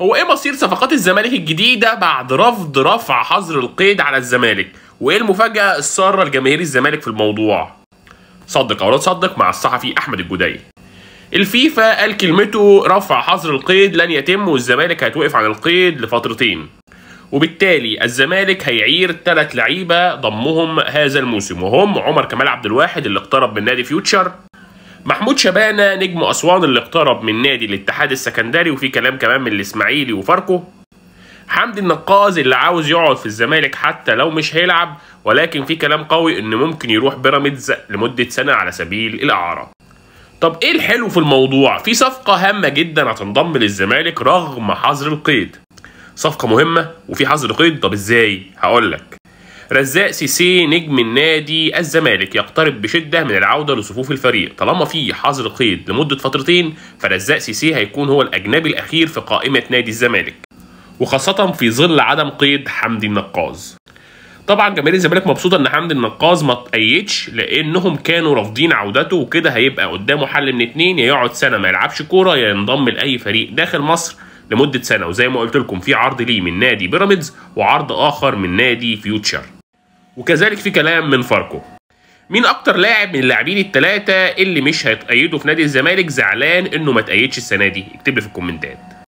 هو ايه مصير صفقات الزمالك الجديده بعد رفض رفع حظر القيد على الزمالك وايه المفاجاه الساره لجماهير الزمالك في الموضوع صدق او لا تصدق مع الصحفي احمد الجدي الفيفا قال كلمته رفع حظر القيد لن يتم والزمالك هيتوقف عن القيد لفترتين وبالتالي الزمالك هيعير ثلاث لعيبه ضمهم هذا الموسم وهم عمر كمال عبد الواحد اللي اقترب من نادي فيوتشر محمود شبانه نجم اسوان اللي اقترب من نادي الاتحاد السكندري وفي كلام كمان من الاسماعيلي وفاركو حمدي النقاز اللي عاوز يقعد في الزمالك حتى لو مش هيلعب ولكن في كلام قوي ان ممكن يروح بيراميدز لمده سنه على سبيل الاعاره طب ايه الحلو في الموضوع في صفقه هامه جدا هتنضم للزمالك رغم حظر القيد صفقه مهمه وفي حظر قيد طب ازاي هقول لك رزاق سيسي نجم النادي الزمالك يقترب بشده من العوده لصفوف الفريق طالما في حظر قيد لمده فترتين فرزاق سيسي هيكون هو الاجنبي الاخير في قائمه نادي الزمالك وخاصه في ظل عدم قيد حمدي النقاز طبعا جماهير الزمالك مبسوطه ان حمدي النقاز ما تأيدش لانهم كانوا رافضين عودته وكده هيبقى قدامه حل من اتنين يا يقعد سنه ما يلعبش كوره يا ينضم لاي فريق داخل مصر لمده سنه وزي ما قلت لكم في عرض ليه من نادي بيراميدز وعرض اخر من نادي فيوتشر وكذلك في كلام من فاركو مين اكتر لاعب من اللاعبين الثلاثه اللي مش هيتأيدوا في نادي الزمالك زعلان انه ما تأيدش السنه دي اكتب لي في الكومنتات